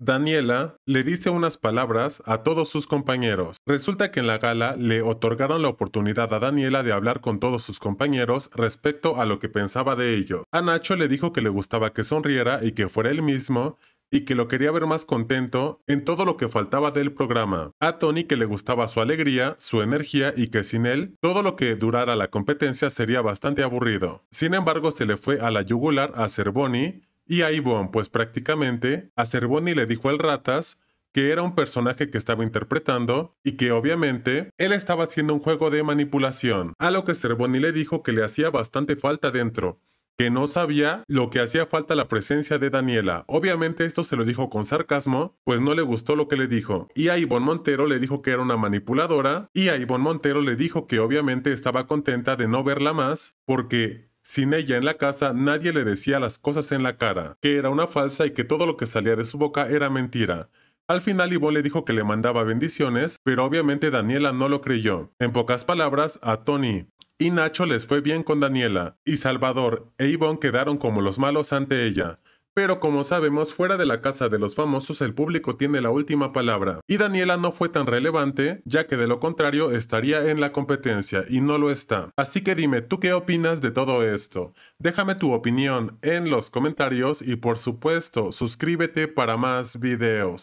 Daniela le dice unas palabras a todos sus compañeros. Resulta que en la gala le otorgaron la oportunidad a Daniela de hablar con todos sus compañeros respecto a lo que pensaba de ello. A Nacho le dijo que le gustaba que sonriera y que fuera él mismo y que lo quería ver más contento en todo lo que faltaba del programa. A Tony que le gustaba su alegría, su energía y que sin él todo lo que durara la competencia sería bastante aburrido. Sin embargo, se le fue a la yugular a Cervoni y a Ivonne, pues prácticamente, a Cervoni le dijo al Ratas que era un personaje que estaba interpretando y que obviamente él estaba haciendo un juego de manipulación, a lo que Cervoni le dijo que le hacía bastante falta dentro, que no sabía lo que hacía falta la presencia de Daniela. Obviamente esto se lo dijo con sarcasmo, pues no le gustó lo que le dijo. Y a Ivonne Montero le dijo que era una manipuladora y a Ivonne Montero le dijo que obviamente estaba contenta de no verla más porque sin ella en la casa nadie le decía las cosas en la cara, que era una falsa y que todo lo que salía de su boca era mentira. Al final Ivonne le dijo que le mandaba bendiciones, pero obviamente Daniela no lo creyó. En pocas palabras, a Tony y Nacho les fue bien con Daniela, y Salvador e Ivonne quedaron como los malos ante ella. Pero como sabemos, fuera de la casa de los famosos el público tiene la última palabra. Y Daniela no fue tan relevante, ya que de lo contrario estaría en la competencia y no lo está. Así que dime, ¿tú qué opinas de todo esto? Déjame tu opinión en los comentarios y por supuesto, suscríbete para más videos.